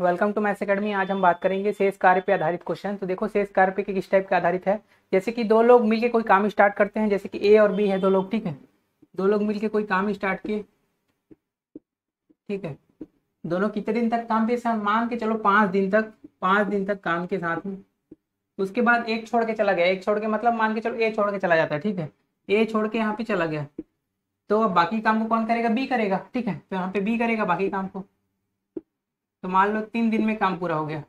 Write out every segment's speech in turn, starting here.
welcome to maths academy आज हम बात करेंगे शेष कार्य पे आधारित क्वेश्चन तो देखो शेष कार्य पे किस टाइप का आधारित है जैसे कि दो लोग मिलके कोई काम स्टार्ट करते हैं जैसे कि ए और बी है दो लोग ठीक है दो लोग मिलके कोई काम स्टार्ट किए ठीक है दोनों कितने दिन तक काम पे साथ मान के चलो पाँच दिन तक पाँच दिन तक काम के साथ में उसके बाद एक छोड़ के चला गया एक छोड़ के मतलब मान के चलो ए छोड़ के चला जाता है ठीक है ए छोड़ के यहाँ पे चला गया तो अब बाकी काम को कौन करेगा बी करेगा ठीक है तो यहाँ पे बी करेगा बाकी काम को तो मान लो तीन दिन में काम पूरा हो गया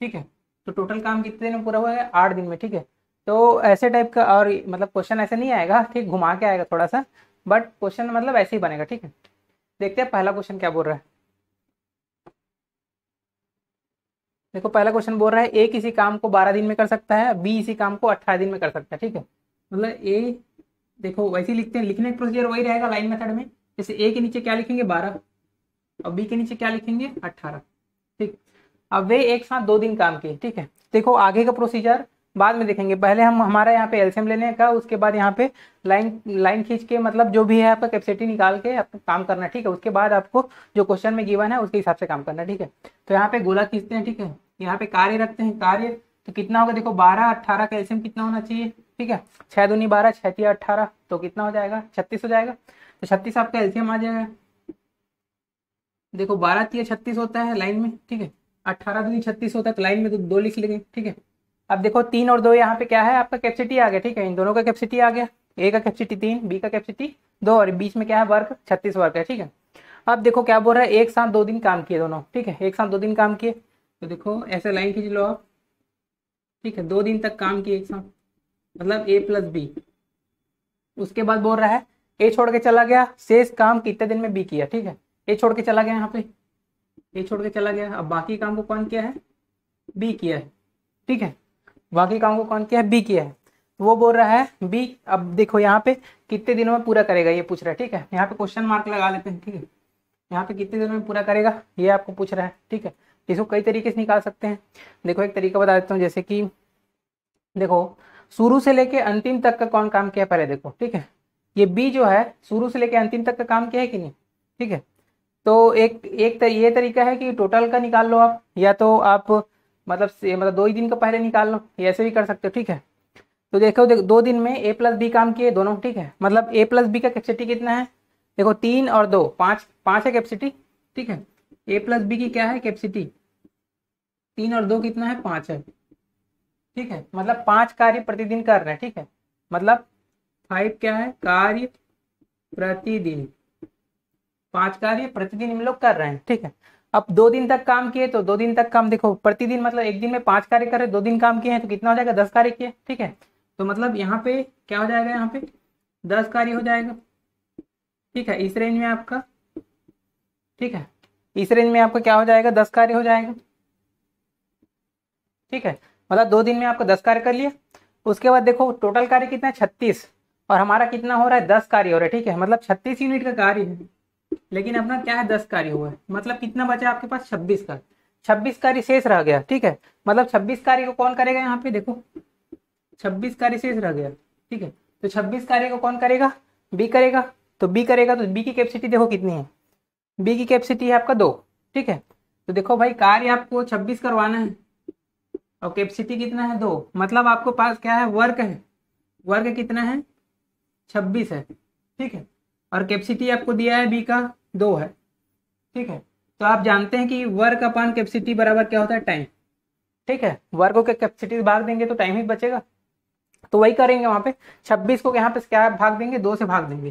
ठीक है तो टोटल काम कितने दिन में पूरा हुआ है आठ दिन में ठीक है तो ऐसे टाइप का और मतलब क्वेश्चन ऐसे नहीं आएगा ठीक घुमा के आएगा थोड़ा सा बट क्वेश्चन मतलब ऐसे ही बनेगा ठीक है देखते हैं पहला क्वेश्चन क्या बोल रहा है देखो पहला क्वेश्चन बोल रहा है ए किसी काम को बारह दिन में कर सकता है बी इसी काम को अट्ठारह दिन में कर सकता है ठीक है मतलब ए देखो वैसे लिखते हैं लिखने का प्रोसीजर वही रहेगा लाइन मेथड में जैसे ए के नीचे क्या लिखेंगे बारह और बी के नीचे क्या लिखेंगे अट्ठारह अब वे एक साथ दो दिन काम किए ठीक है देखो आगे का प्रोसीजर बाद में देखेंगे पहले हम हमारा यहाँ पे एल्शियम लेने का उसके बाद यहाँ पे लाइन लाइन खींच के मतलब जो भी है आपका कैपेसिटी निकाल के आपको काम करना ठीक है उसके बाद आपको जो क्वेश्चन में गिवन है उसके हिसाब से काम करना ठीक है तो यहाँ पे गोला खींचते हैं ठीक है यहाँ पे कार्य रखते हैं कार्य तो कितना होगा देखो बारह अट्ठारह का एल्शियम कितना होना चाहिए ठीक है छह दूनी बारह छः अट्ठारह तो कितना हो जाएगा छत्तीस हो जाएगा तो छत्तीस आपका एल्शियम आ जाएगा देखो बारह तीय छत्तीस होता है लाइन में ठीक है अट्ठारह दूनी छत्तीस होता है तो लाइन में तो दो लिख लेंगे ठीक है अब देखो तीन और दो यहाँ पे क्या है आपका कैपेसिटी आ गया ठीक है इन दोनों का कैपेसिटी आ गया ए का कैपेसिटी तीन बी का कैपेसिटी दो और बीच में क्या है वर्क छत्तीस वर्क है ठीक है अब देखो क्या बोल रहा है एक साथ दो दिन काम किए दोनों ठीक है एक साथ दो दिन काम किए तो देखो ऐसे लाइन खींच लो आप ठीक है दो दिन तक काम किए एक साथ मतलब ए प्लस बी उसके बाद बोल रहा है ए छोड़ के चला गया शेष काम कितने दिन में बी किया ठीक है ए छोड़ के चला गया यहाँ पे ए छोड़ के चला गया अब बाकी काम को कौन किया है बी किया है ठीक है बाकी काम को कौन किया है बी किया है तो वो बोल रहा है बी अब देखो यहाँ पे कितने दिनों में पूरा करेगा ये पूछ रहा है ठीक है यहाँ पे क्वेश्चन मार्क लगा लेते हैं ठीक है यहाँ पे कितने दिनों में पूरा करेगा ये आपको पूछ रहा है ठीक है इसको कई तरीके से निकाल सकते हैं देखो एक तरीका बता देता हूँ जैसे कि देखो शुरू से लेके अंतिम तक का कौन काम किया पहले देखो ठीक है ये बी जो है शुरू से लेके अंतिम तक का काम किया है कि नहीं ठीक है तो एक एक तर, ये तरीका है कि टोटल का निकाल लो आप या तो आप मतलब मतलब दो ही दिन का पहले निकाल लो ऐसे भी कर सकते हो ठीक है तो देखो देखो दो दिन में ए प्लस बी काम किए दोनों ठीक है मतलब ए प्लस बी का कैपेसिटी कितना है देखो तीन और दो पाँच पाँच है कैपेसिटी ठीक है ए प्लस बी की क्या है कैपेसिटी तीन और दो कितना है पाँच है ठीक है मतलब पाँच कार्य प्रतिदिन कर रहे हैं ठीक है मतलब फाइव क्या है कार्य प्रतिदिन पांच कार्य प्रतिदिन हम लोग कर रहे हैं ठीक है अब दो दिन तक काम किए तो दो दिन तक काम देखो प्रतिदिन मतलब एक दिन में पांच कार्य करे दो दिन काम किए हैं तो कितना हो जाएगा दस कार्य किए ठीक है तो मतलब यहाँ पे क्या हो जाएगा यहाँ पे दस कार्य हो जाएगा ठीक है इस रेंज में आपका ठीक है इस रेंज में आपका क्या हो जाएगा दस कार्य हो जाएगा ठीक है मतलब दो दिन में आपको दस कार्य कर लिया उसके बाद देखो टोटल कार्य कितना है छत्तीस और हमारा कितना हो रहा है दस कार्य हो रहा है ठीक है मतलब छत्तीस यूनिट का कार्य है लेकिन अपना क्या है दस कार्य हुआ है मतलब कितना बचा आपके पास छब्बीस कार्य छब्बीस कार्य शेष रह गया ठीक है मतलब छब्बीस कार्य को कौन करेगा यहाँ पे देखो छब्बीस कार्य शेष रह गया ठीक है तो छब्बीस कार्य को कौन करेगा बी करेगा तो बी करेगा तो बी की कैपेसिटी देखो कितनी है बी की कैपेसिटी है आपका दो ठीक है तो देखो भाई कार्य आपको छब्बीस करवाना है और कैपेसिटी कितना है दो मतलब आपको पास क्या है वर्क है वर्क कितना है छब्बीस है ठीक है और कैपेसिटी आपको दिया है बी का दो है ठीक है तो आप जानते हैं कि वर्क अपॉन कैपेसिटी बराबर क्या होता है टाइम ठीक है वर्क को कैपेसिटी भाग देंगे तो टाइम ही बचेगा तो वही करेंगे वहां पे 26 को यहाँ पे क्या भाग देंगे दो से भाग देंगे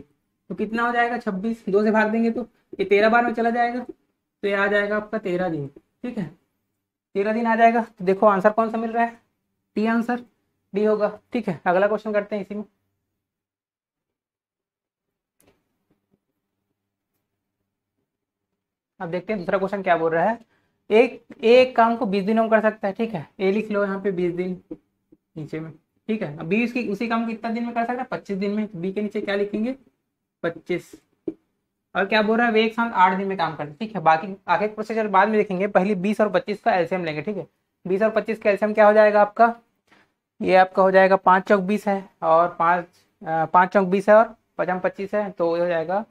तो कितना हो जाएगा 26 दो से भाग देंगे तो ये तेरह बार में चला जाएगा तो ये आ जाएगा आपका तेरह दिन ठीक है तेरह दिन आ जाएगा तो देखो आंसर कौन सा मिल रहा है टी आंसर डी होगा ठीक है अगला क्वेश्चन करते हैं इसी में अब देखते हैं दूसरा क्वेश्चन क्या बोल रहा है एक एक काम को बीस दिन हम कर सकता है ठीक है ए लिख लो यहाँ पे बीस दिन नीचे में ठीक है बी उसकी उसी काम को कितना दिन में कर सकता है पच्चीस दिन में बी के नीचे क्या लिखेंगे पच्चीस और क्या बोल रहा है वे एक साथ आठ दिन में काम करते ठीक है बाकी आगे प्रोसेजर बाद में देखेंगे पहले बीस और पच्चीस का एल्सियम लेंगे ठीक है बीस और पच्चीस का एल्सियम क्या हो जाएगा आपका ये आपका हो जाएगा पाँच चौक बीस है और पाँच पाँच चौक बीस है और पचम पच्चीस है तो ये हो जाएगा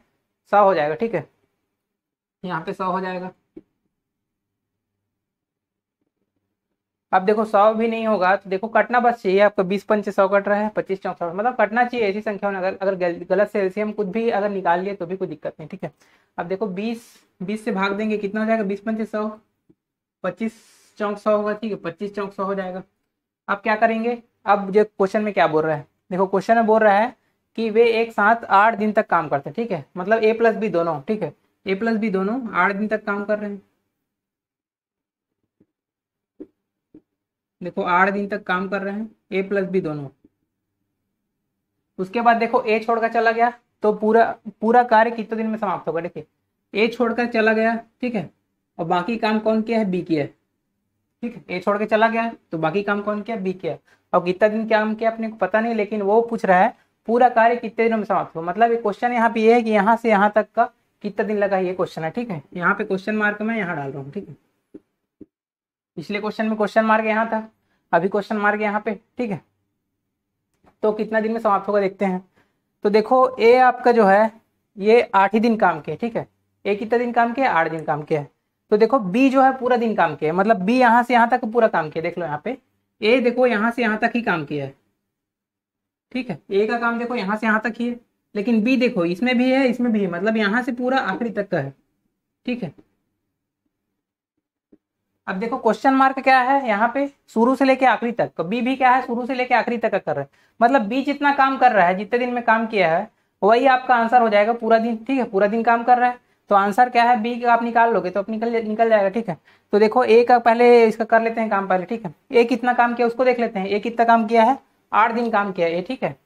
सौ हो जाएगा ठीक है यहाँ पे सौ हो जाएगा अब देखो सौ भी नहीं होगा तो देखो कटना बस चाहिए आपको बीस पंच सौ कट रहा है पच्चीस चौसठ मतलब कटना चाहिए ऐसी संख्या में अगर अगर गलत से एलसीएम कुछ भी अगर निकाल लिए तो भी कोई दिक्कत नहीं ठीक है अब देखो बीस बीस से भाग देंगे कितना हो जाएगा बीस पंच सौ पच्चीस चौंक सौ होगा ठीक है पच्चीस चौंक सौ हो जाएगा अब क्या करेंगे अब जो क्वेश्चन में क्या बोल रहा है देखो क्वेश्चन में बोल रहा है कि वे एक साथ आठ दिन तक काम करते हैं ठीक है मतलब ए प्लस बी दोनों ठीक है ए प्लस बी दोनों आठ दिन तक काम कर रहे हैं देखो आठ दिन तक काम कर रहे हैं ए प्लस बी दोनों उसके बाद देखो ए छोड़कर चला गया तो पूरा पूरा कार्य कितने दिन में समाप्त होगा देखिए ए छोड़कर चला गया ठीक है और बाकी काम कौन किया है बी किया है ठीक है ए छोड़ के चला गया तो बाकी काम कौन किया बी किया और कितना दिन काम किया अपने को पता नहीं लेकिन वो पूछ रहा है पूरा कार्य कितने दिनों में समाप्त हो मतलब ये क्वेश्चन यहाँ पे ये है कि यहाँ से यहाँ तक का कितना दिन लगा ये क्वेश्चन है ठीक है यहाँ पे क्वेश्चन मार्क मैं यहाँ डाल रहा हूँ ठीक है पिछले क्वेश्चन में क्वेश्चन मार्ग यहाँ था अभी क्वेश्चन मार्ग यहाँ पे ठीक है तो कितना दिन में समाप्त होगा देखते हैं तो देखो ए आपका जो है ये आठ ही दिन काम के ठीक है ए कितना दिन काम किया आठ दिन काम किया है तो देखो बी जो है पूरा दिन काम किया है मतलब बी यहाँ से यहाँ तक पूरा काम किया देख लो यहाँ पे ए देखो यहाँ से यहाँ तक ही काम किया है ठीक है ए का काम देखो यहाँ से यहाँ तक ही है लेकिन बी देखो इसमें भी है इसमें भी है मतलब यहां से पूरा आखिरी तक का है ठीक है अब देखो क्वेश्चन मार्क क्या है यहाँ पे शुरू से लेके आखिरी तक तो बी भी क्या है शुरू से लेके आखिरी तक का कर रहा है मतलब बी जितना काम कर रहा है जितने दिन में काम किया है वही आपका आंसर हो जाएगा पूरा दिन ठीक है पूरा दिन काम कर रहा है तो आंसर क्या है बी का आप निकाल लोगे तो आप निकल निकल जाएगा ठीक है तो देखो ए का पहले इसका कर लेते हैं काम पहले ठीक है ए कितना काम किया उसको देख लेते हैं ए कितना काम किया है आठ दिन काम किया ए ठीक है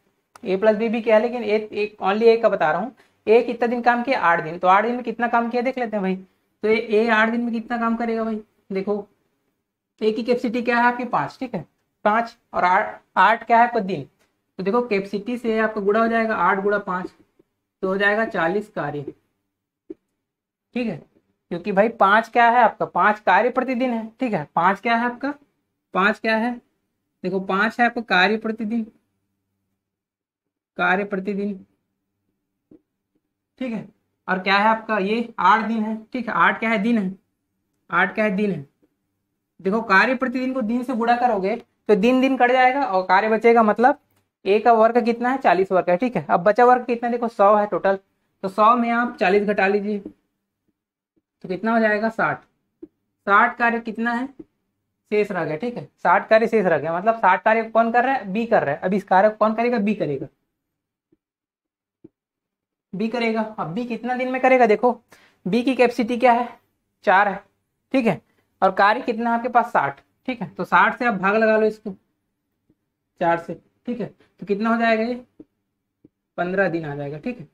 ए प्लस बी भी किया है लेकिन एक ओनली एक का बता रहा हूँ ए कितना दिन काम किया आठ दिन तो आठ दिन में कितना काम किया देख लेते हैं भाई तो ए आठ दिन में कितना काम करेगा भाई देखो ए की कैपेसिटी क्या है आपकी पाँच ठीक है पाँच और आठ आठ क्या है पर दिन तो देखो कैपेसिटी से आपका गुड़ा हो जाएगा आठ गुड़ा पाँच तो हो जाएगा चालीस कार्य ठीक है क्योंकि भाई पाँच क्या है आपका पाँच कार्य प्रतिदिन है ठीक है पाँच क्या है आपका पाँच क्या है देखो पाँच है आपका कार्य प्रतिदिन कार्य प्रतिदिन ठीक है और क्या है आपका ये आठ दिन है ठीक है आठ क्या है दिन है आठ क्या है दिन है देखो कार्य प्रतिदिन को दिन से गुड़ा करोगे तो दिन दिन कट जाएगा और कार्य बचेगा मतलब ए का वर्ग कितना है चालीस वर्ग है ठीक है अब बचा वर्ग कितना देखो सौ है टोटल तो सौ में आप चालीस घटा लीजिए तो कितना हो जाएगा साठ साठ कार्य कितना है शेष रह गया ठीक है साठ कार्य शेष रह गया मतलब साठ कार्य कौन कर रहा है बी कर रहा है अब इस कार्य कौन करेगा बी करेगा बी करेगा अब बी कितना दिन में करेगा देखो बी की कैपेसिटी क्या है चार है ठीक है और कार्य कितना है आपके पास साठ ठीक है तो साठ से आप भाग लगा लो इसको चार से ठीक है तो कितना हो जाएगा ये पंद्रह दिन आ जाएगा ठीक है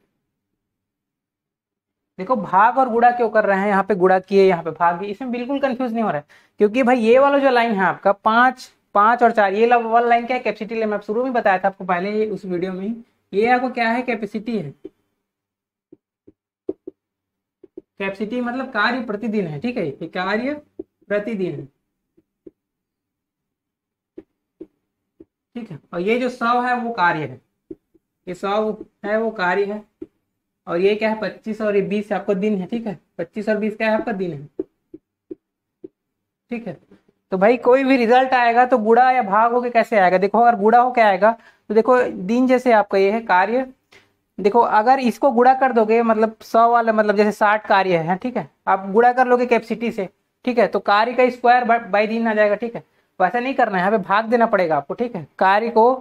देखो भाग और गुड़ा क्यों कर रहे हैं यहाँ पे गुड़ा किए यहाँ पे भाग किए इसमें बिल्कुल कंफ्यूज नहीं हो रहा है क्योंकि भाई ये वाला जो लाइन है आपका पांच पांच और चार ये वाला लाइन क्या है कैपेसिटी मैं शुरू में बताया था आपको पहले उस वीडियो में ये आपको क्या है कैपेसिटी है कैपेसिटी मतलब कार्य प्रतिदिन है ठीक है कार्य प्रतिदिन ठीक है और ये जो सौ है वो कार्य है ये सौ है वो कार्य है और ये क्या है पच्चीस और ये बीस आपका दिन है ठीक है पच्चीस और बीस क्या है आपका दिन है ठीक है तो भाई कोई भी रिजल्ट आएगा तो गुड़ा या भाग होके कैसे आएगा देखो अगर गुड़ा होके आएगा तो देखो दिन जैसे आपका ये है कार्य देखो अगर इसको गुड़ा कर दोगे मतलब सौ वाला मतलब जैसे साठ कार्य है ठीक है आप गुड़ा कर लोगे कैपेसिटी से ठीक है तो कार्य का स्क्वायर बाई दिन आ जाएगा ठीक है वैसा तो नहीं करना है यहाँ पे भाग देना पड़ेगा आपको ठीक है कार्य को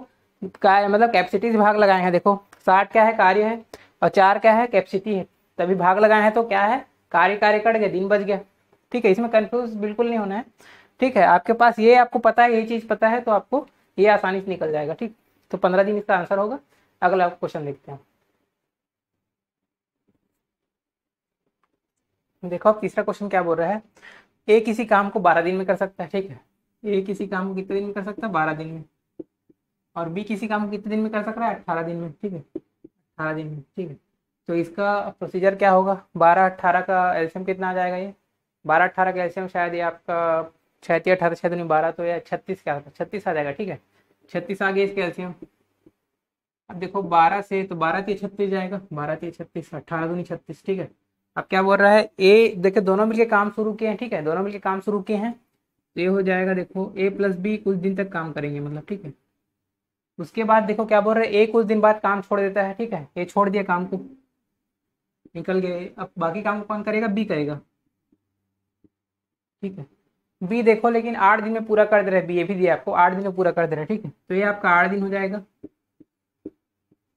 कार्य मतलब कैपेसिटी से भाग लगाए हैं देखो साठ क्या है कार्य है और चार क्या है कैपेसिटी है तभी भाग लगाए हैं तो क्या है कार्य कार्य कट गया दिन बच गया ठीक है इसमें कन्फ्यूज बिल्कुल नहीं होना है ठीक है आपके पास ये आपको पता है ये चीज़ पता है तो आपको ये आसानी से निकल जाएगा ठीक तो पंद्रह दिन इसका आंसर होगा अगला क्वेश्चन देखते हैं देखो अब तीसरा क्वेश्चन क्या बोल रहा है ए किसी काम को बारह दिन में कर सकता है ठीक है ए किसी काम को कितने दिन में कर सकता है बारह दिन में और बी किसी काम को कितने दिन में कर सकता है अट्ठारह दिन में ठीक है अट्ठारह दिन में ठीक है तो इसका प्रोसीजर क्या होगा बारह अट्ठारह का एल्शियम कितना आ जाएगा ये बारह अट्ठारह का एल्शियम शायद ये आपका छः अठारह छह दिन बारह तो या छत्तीस का छत्तीस आ जाएगा ठीक है छत्तीस आ गया इसके एल्शियम अब देखो बारह से तो बारह तीस छत्तीस जाएगा बारह तीस छत्तीस अट्ठारह दूनी छत्तीस ठीक है अब क्या बोल रहा है ए देखिए दोनों मिलके काम शुरू किए हैं ठीक है दोनों मिलके काम शुरू किए हैं तो ये हो जाएगा देखो ए प्लस बी कुछ दिन तक काम करेंगे मतलब ठीक है उसके बाद देखो क्या बोल रहे हैं ए कुछ दिन बाद काम छोड़ देता है ठीक है ए छोड़ दिया काम को निकल गए अब बाकी काम कौन करेगा बी करेगा ठीक है बी देखो लेकिन आठ दिन में पूरा कर दे रहे बी ये भी दिया आपको आठ दिन में पूरा कर दे रहे ठीक है तो ये आपका आठ दिन हो जाएगा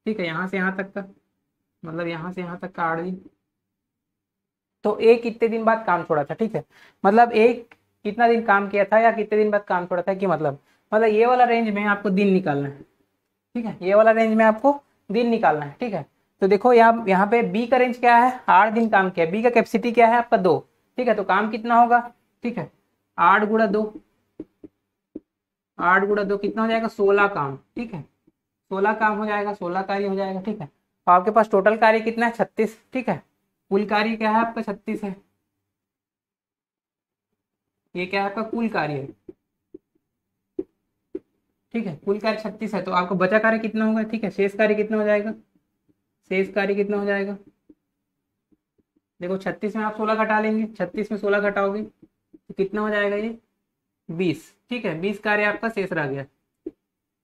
ठीक है यहाँ से यहाँ तक का मतलब यहाँ से यहाँ तक का आठ दिन तो ए कितने दिन बाद काम छोड़ा था ठीक है मतलब एक कितना दिन काम किया था या कितने दिन बाद काम छोड़ा था कि मतलब मतलब ये वाला रेंज में आपको दिन निकालना है ठीक है ये वाला रेंज में आपको दिन निकालना है ठीक है तो देखो यहाँ यहाँ पे बी का रेंज क्या है आठ दिन काम किया बी का कैपेसिटी क्या है आपका दो ठीक है तो काम कितना होगा ठीक है आठ गुड़ा दो आठ गुड़ा दो कितना हो जाएगा सोलह काम ठीक है सोलह काम हो जाएगा सोलह कार्य हो जाएगा ठीक है तो आपके पास टोटल कार्य कितना है छत्तीस ठीक है कुल कार्य क्या है आपका छत्तीस है ये क्या है आपका कुल कार्य है ठीक है कुल कार्य छत्तीस है तो आपका बचा कार्य कितना होगा ठीक है शेष कार्य कितना हो जाएगा शेष कार्य कितना हो जाएगा देखो छत्तीस में आप सोलह घटा लेंगे छत्तीस में सोलह घटाओगे तो कितना हो जाएगा ये बीस ठीक है बीस कार्य आपका शेष रह गया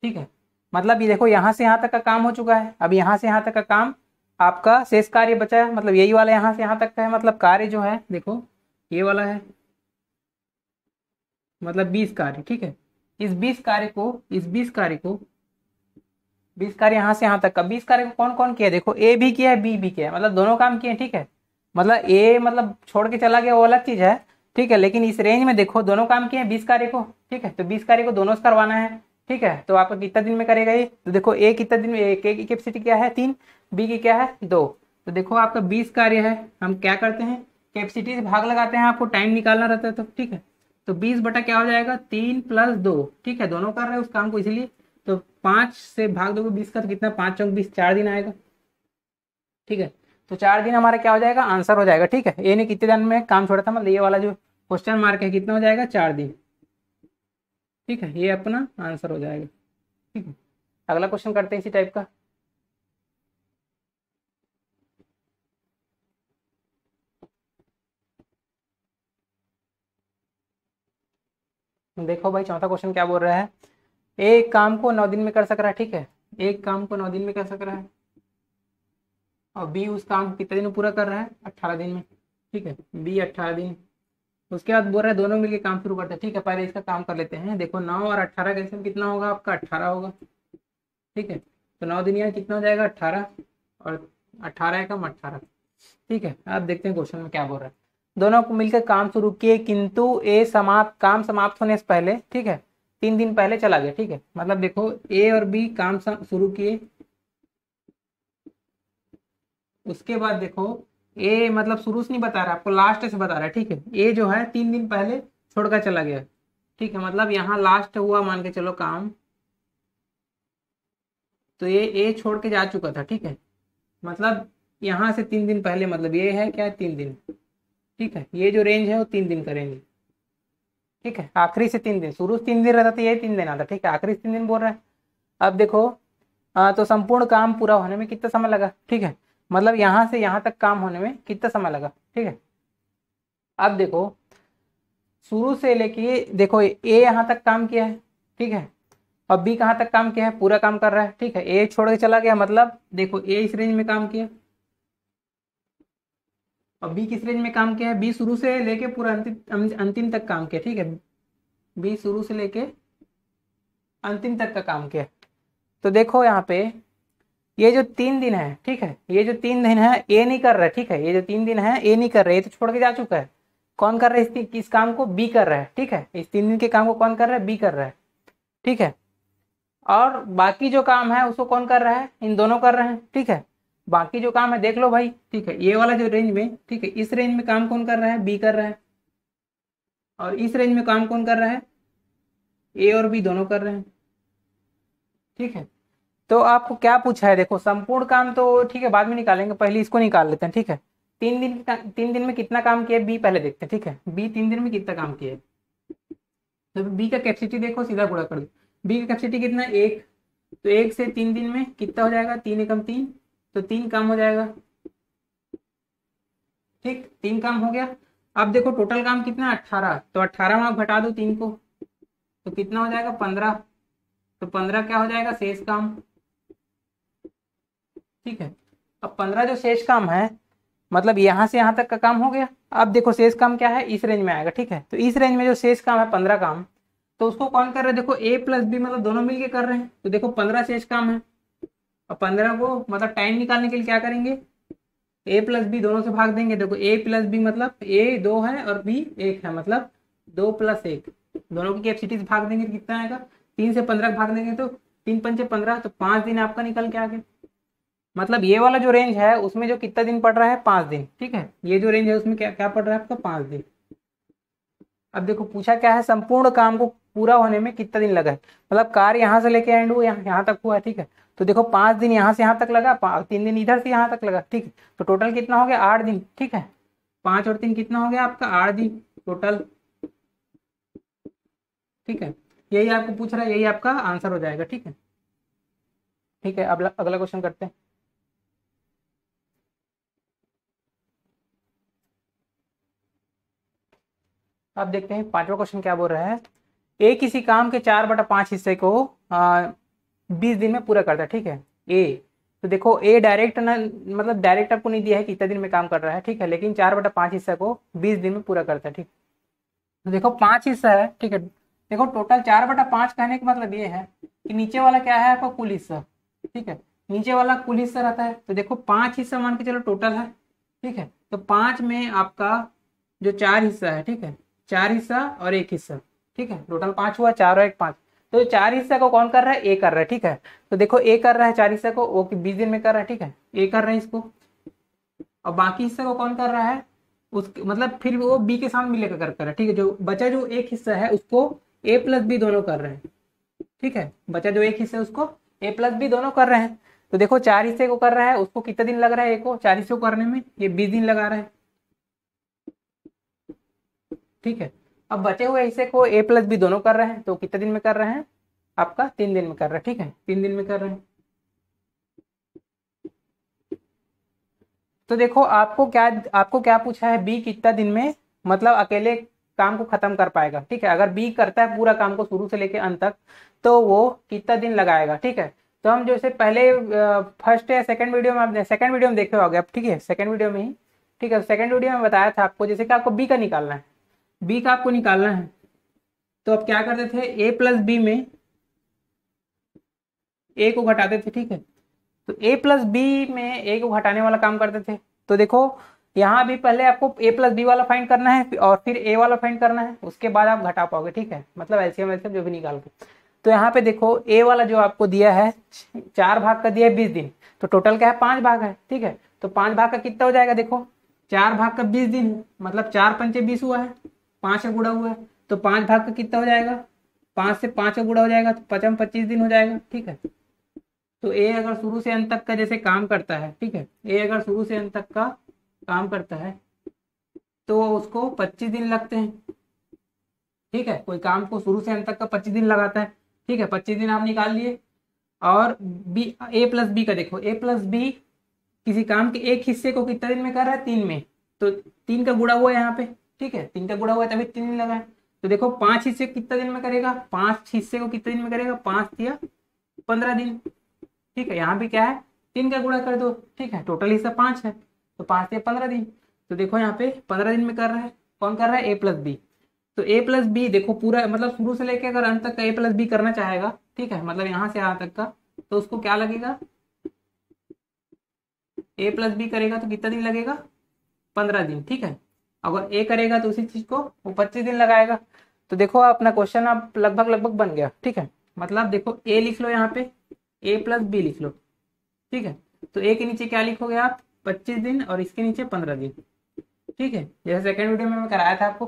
ठीक है मतलब ये देखो यहाँ से यहाँ तक का काम हो चुका है अब यहाँ से यहाँ तक का काम आपका शेष कार्य बचा है मतलब यही वाला यहाँ से यहाँ तक का है मतलब कार्य जो है देखो ये वाला है मतलब बीस कार्य ठीक है इस बीस कार्य को इस बीस कार्य को बीस कार्य यहाँ से यहाँ तक का बीस कार्य को कौन कौन किया देखो ए भी किया है बी भी किया है मतलब दोनों काम किए ठीक है मतलब ए मतलब छोड़ के चला गया वो अलग चीज़ है ठीक है लेकिन इस रेंज में देखो दोनों काम किए हैं बीस कार्य को ठीक है तो बीस कार्य को दोनों से करवाना है ठीक है तो आपका कितना दिन में करेगा ये तो देखो ए कितना दिन में एक एक कैपेसिटी क्या है तीन बी की क्या है दो तो देखो आपका बीस कार्य है हम क्या करते हैं कैपेसिटी से भाग लगाते हैं आपको टाइम निकालना रहता है तो ठीक है तो बीस बटा क्या हो जाएगा तीन प्लस दो ठीक है दोनों कर रहे हैं उस काम को इसीलिए तो पांच से भाग दोगे बीस का तो कितना पांच चौक बीस चार दिन आएगा ठीक है तो चार दिन हमारा क्या हो जाएगा आंसर हो जाएगा ठीक है ए ने कितने दिन में काम छोड़ा था मतलब ये वाला जो क्वेश्चन मार्क है कितना हो जाएगा चार दिन ठीक है ये अपना आंसर हो जाएगा ठीक है अगला क्वेश्चन करते हैं इसी टाइप का देखो भाई चौथा क्वेश्चन क्या बोल रहा है एक काम को नौ दिन में कर सक रहा है ठीक है एक काम को नौ दिन में कर सक रहा है और बी उस काम को कितने दिन में पूरा कर रहा है अट्ठारह दिन में ठीक है बी अट्ठारह दिन उसके बाद बोल रहा है दोनों मिलकर काम शुरू करते हैं ठीक है पहले इसका काम कर लेते हैं देखो नौ और अट्ठारह कैसे कितना होगा आपका अट्ठारह होगा ठीक है तो नौ दिन यहाँ कितना हो जाएगा अट्ठारह और अट्ठारह कम अट्ठारह ठीक है आप देखते हैं क्वेश्चन में क्या बोल रहा है दोनों को मिलकर काम शुरू किए किंतु ए समाप्त काम समाप्त होने से पहले ठीक है तीन दिन पहले चला गया ठीक है मतलब देखो ए और बी काम शुरू किए उसके बाद देखो ए मतलब शुरू से नहीं बता रहा आपको लास्ट से बता रहा है ठीक है ए जो है तीन दिन पहले छोड़कर चला गया ठीक है मतलब यहाँ लास्ट हुआ मान के चलो काम तो ये ए छोड़ के जा चुका था ठीक है मतलब यहां से तीन दिन पहले मतलब ये है क्या तीन दिन ठीक है ये जो रेंज है वो तीन दिन का रेंज है ठीक है आखिरी से तीन दिन शुरू से तीन दिन रहता था तो यही तीन दिन आता ठीक है आखिरी से तीन दिन बोल रहे हैं अब देखो आ, तो संपूर्ण काम पूरा होने में कितना समय लगा ठीक है मतलब यहाँ से यहाँ तक काम होने में कितना समय लगा ठीक है अब देखो शुरू से लेके देखो ए यहाँ तक काम किया है ठीक है और बी कहाँ तक काम किया है पूरा काम कर रहा है ठीक है ए छोड़ के चला गया मतलब देखो ए इस रेंज में काम किया और बी किस रेंज में काम किया है बी शुरू से लेके पूरा अंतिम अं, अंतिम तक काम किया ठीक है बी शुरू से लेके अंतिम तक का काम किया तो देखो यहाँ पे ये जो तीन दिन है ठीक है ये जो तीन दिन है ए नहीं कर रहा है ठीक है ये जो तीन दिन है ए नहीं कर रहा ये तो छोड़ के जा चुका है कौन कर रहा है किस इस काम को बी कर रहा है ठीक है इस तीन दिन के काम को कौन कर रहा है बी कर रहा है ठीक है और बाकी जो काम है उसको कौन कर रहा है इन दोनों कर रहे हैं ठीक है बाकी जो काम है देख लो भाई ठीक है ये वाला जो रेंज में ठीक है इस रेंज में काम कौन कर रहा है बी कर रहा है और इस रेंज में काम कौन कर रहा है ए और बी दोनों कर रहे हैं ठीक है तो आपको क्या पूछा है देखो संपूर्ण काम तो ठीक है बाद में निकालेंगे पहले इसको निकाल लेते हैं ठीक है तीन दिन तीन दिन में कितना काम किया बी पहले देखते हैं ठीक है बी तीन दिन में कितना काम किया तो बी का कैपेसिटी देखो सीधा गुड़ा कर दो बी का कैपेसिटी कितना एक तो एक से तीन दिन में कितना हो जाएगा तीन एकम तीन तो तीन काम हो जाएगा ठीक तीन काम हो गया अब देखो टोटल काम कितना अट्ठारह तो अट्ठारह में आप घटा दो तीन को तो कितना हो जाएगा पंद्रह तो पंद्रह क्या हो जाएगा शेष काम ठीक है अब पंद्रह जो शेष काम है मतलब यहां से यहां तक का काम हो गया अब देखो शेष काम क्या है इस रेंज में आएगा ठीक है तो इस रेंज में जो शेष काम है पंद्रह काम तो उसको कौन कर रहे हैं देखो ए प्लस बी मतलब दोनों मिलके कर रहे हैं तो देखो पंद्रह शेष काम है और पंद्रह को मतलब टाइम निकालने के लिए क्या करेंगे ए प्लस बी दोनों से भाग देंगे देखो ए प्लस बी मतलब ए दो है और बी एक है मतलब दो प्लस एक दोनों की कैपेसिटी से भाग देंगे तो कितना आएगा तीन से पंद्रह भाग देंगे तो तीन पंचे पंद्रह तो पाँच दिन आपका निकल के आगे मतलब ये वाला जो रेंज है उसमें जो कितना दिन पड़ रहा है पाँच दिन ठीक है ये जो रेंज है उसमें क्या क्या पड़ रहा है आपका पाँच दिन अब देखो पूछा क्या है संपूर्ण काम को पूरा होने में कितना दिन लगा है मतलब कार यहाँ से लेके एंड हुआ यहाँ यहाँ तक हुआ है ठीक है तो देखो पांच दिन यहां से यहां तक लगा तीन दिन इधर से यहां तक लगा ठीक है तो टोटल कितना हो गया आठ दिन ठीक है पांच और तीन कितना हो गया आपका आठ दिन टोटल ठीक है यही आपको पूछ रहा है यही आपका आंसर हो जाएगा ठीक है ठीक है अब अगला क्वेश्चन करते हैं अब देखते हैं पांचवा क्वेश्चन क्या बोल रहा है एक किसी काम के चार बटा पांच हिस्से को आ, बीस दिन में पूरा करता है ठीक है ए तो देखो ए डायरेक्ट ना मतलब डायरेक्ट आपको नहीं दिया है कि इतना दिन में काम कर रहा है ठीक है लेकिन चार बटा पांच हिस्सा को बीस दिन में पूरा करता है ठीक तो देखो पांच हिस्सा है ठीक है देखो टोटल चार बटा पांच कहने का मतलब ये है कि नीचे वाला क्या है आपका कुल हिस्सा ठीक है नीचे वाला कुल हिस्सा रहता है तो देखो पांच हिस्सा मान के चलो टोटल है ठीक है तो पांच में आपका जो चार हिस्सा है ठीक है चार हिस्सा और एक हिस्सा ठीक है टोटल पांच हुआ चार और एक पाँच तो चार हिस्सा को कौन कर रहा है ए कर रहा है ठीक है तो देखो ए कर रहा है चार हिस्सा को वो बीस दिन में कर रहा है ठीक है ए कर रहा है इसको और बाकी हिस्सा को कौन कर रहा है उस मतलब फिर वो बी के सामने मिलेकर कर रहा है ठीक है जो बचा जो एक हिस्सा है उसको ए प्लस बी दोनों कर रहे हैं ठीक है बचा जो एक हिस्सा है उसको ए प्लस बी दोनों कर रहे हैं तो देखो चार हिस्से को कर रहा है उसको कितना दिन लग रहा है ए को चार हिस्से को करने में ये बीस दिन लगा रहा है ठीक है अब बचे हुए हिस्से को ए प्लस बी दोनों कर रहे हैं तो कितने दिन में कर रहे हैं आपका तीन दिन में कर रहे हैं ठीक है तीन दिन में कर रहे हैं तो देखो आपको क्या आपको क्या पूछा है बी कितना दिन में मतलब अकेले काम को खत्म कर पाएगा ठीक है अगर बी करता है पूरा काम को शुरू से लेके अंत तक तो वो कितना दिन लगाएगा ठीक है तो हम जो इसे पहले फर्स्ट या सेकंड वीडियो में आपने सेकंड वीडियो में देखे होगे अब ठीक है सेकंड वीडियो में ही ठीक है सेकंड वीडियो में बताया था आपको जैसे कि आपको बी का निकालना है बी का आपको निकालना है तो आप क्या करते थे ए प्लस बी में ए को घटाते थे ठीक है तो ए प्लस बी में ए को घटाने वाला काम करते थे तो देखो यहां भी पहले आपको ए प्लस बी वाला फाइंड करना है और फिर ए वाला फाइंड करना है उसके बाद आप घटा पाओगे ठीक है मतलब ऐसे एल्सियम जो भी निकाल के तो यहाँ पे देखो ए वाला जो आपको दिया है चार भाग का दिया है बीस दिन तो टोटल क्या है पांच भाग है ठीक है तो पांच भाग का कितना हो जाएगा देखो चार भाग का बीस दिन मतलब चार पंचे बीस हुआ है पांच का गुड़ा हुआ है तो पांच भाग का कितना हो जाएगा पांच से पांच का गुड़ा हो जाएगा तो पचम पच्चीस दिन हो जाएगा ठीक है तो ए अगर शुरू से अंत तक का जैसे काम करता है ठीक है ए अगर शुरू से अंत तक का काम करता है तो उसको पच्चीस दिन लगते हैं ठीक है कोई काम को शुरू से अंत तक का पच्चीस दिन लगाता है ठीक है पच्चीस दिन आप निकाल लिए और बी ए प्लस बी का देखो ए प्लस बी किसी काम के एक हिस्से को कितने दिन में कर रहा है तीन में तो तीन का गुड़ा हुआ है यहाँ पे ठीक है तीन का गुड़ा हुआ है तभी तीन दिन लगा है तो देखो पांच हिस्से कितना दिन में करेगा पांच हिस्से को कितने दिन में करेगा पांच या पंद्रह दिन ठीक है यहाँ भी क्या है तीन का गुड़ा कर दो ठीक है टोटल हिस्सा पांच है तो पांच या पंद्रह दिन तो देखो यहाँ पे पंद्रह दिन में कर रहा है कौन कर रहा है ए प्लस बी तो ए प्लस बी देखो पूरा मतलब शुरू से लेके अगर अंत तक का ए प्लस बी करना चाहेगा ठीक है मतलब यहां से यहां तक का तो उसको क्या लगेगा ए प्लस बी करेगा तो कितना दिन लगेगा पंद्रह दिन ठीक है अगर ए करेगा तो उसी चीज को वो पच्चीस दिन लगाएगा तो देखो अपना क्वेश्चन आप लगभग लगभग बन गया ठीक है मतलब देखो ए लिख लो यहाँ पे ए प्लस बी लिख लो ठीक है तो ए के नीचे क्या लिखोगे आप पच्चीस दिन और इसके नीचे पंद्रह दिन ठीक है जैसे सेकेंड वीडियो में मैं कराया था आपको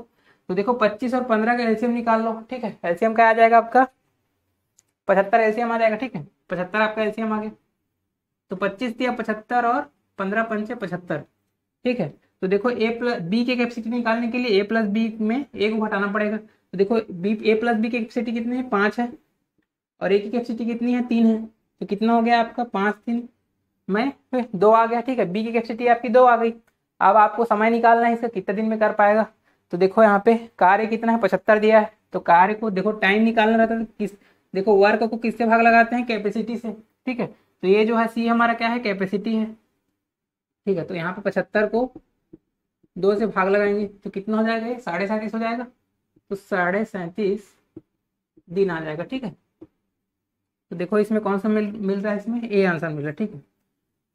तो देखो पच्चीस और पंद्रह का एलसीएम निकाल लो ठीक है एलसीएम क्या आ जाएगा आपका पचहत्तर एलसीएम आ जाएगा ठीक है पचहत्तर आपका एलसीएम आ गया तो पच्चीस दिया पचहत्तर और पंद्रह पंचे पचहत्तर ठीक है तो देखो ए प्लस बी के कैपेसिटी निकालने के लिए ए प्लस बी में ए को घटाना पड़ेगा तो देखो बी ए प्लस बी की कैपेसिटी कितनी है पाँच है और ए की कैपेसिटी कितनी है तीन है तो कितना हो गया आपका पाँच तीन में दो आ गया ठीक है बी की कैपेसिटी आपकी दो आ गई अब आपको समय निकालना है इसका कितने दिन में कर पाएगा तो देखो यहाँ पे कार्य कितना है पचहत्तर दिया है तो कार्य को देखो टाइम निकालना रहता है तो किस देखो वर्क को किससे भाग लगाते हैं कैपेसिटी से ठीक है तो ये जो है सी हमारा क्या है कैपेसिटी है ठीक है तो यहाँ पे पचहत्तर को दो से भाग लगाएंगे तो कितना हो जाएगा साढ़े सैंतीस हो जाएगा तो साढ़े सैंतीस दिन आ जाएगा ठीक है तो देखो इसमें कौन सा मिल मिल रहा है इसमें ए आंसर मिल रहा है ठीक है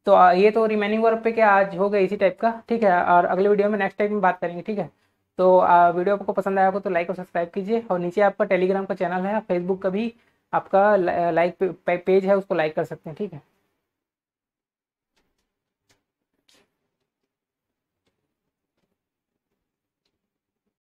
तो ये तो रिमेनिंग वर्क पे क्या आज हो गया इसी टाइप का ठीक है और अगले वीडियो में नेक्स्ट टाइप में बात करेंगे ठीक है तो वीडियो आपको पसंद आया हो तो लाइक और सब्सक्राइब कीजिए और नीचे आपका टेलीग्राम का चैनल है फेसबुक का भी आपका लाइक पेज है उसको लाइक कर सकते हैं ठीक है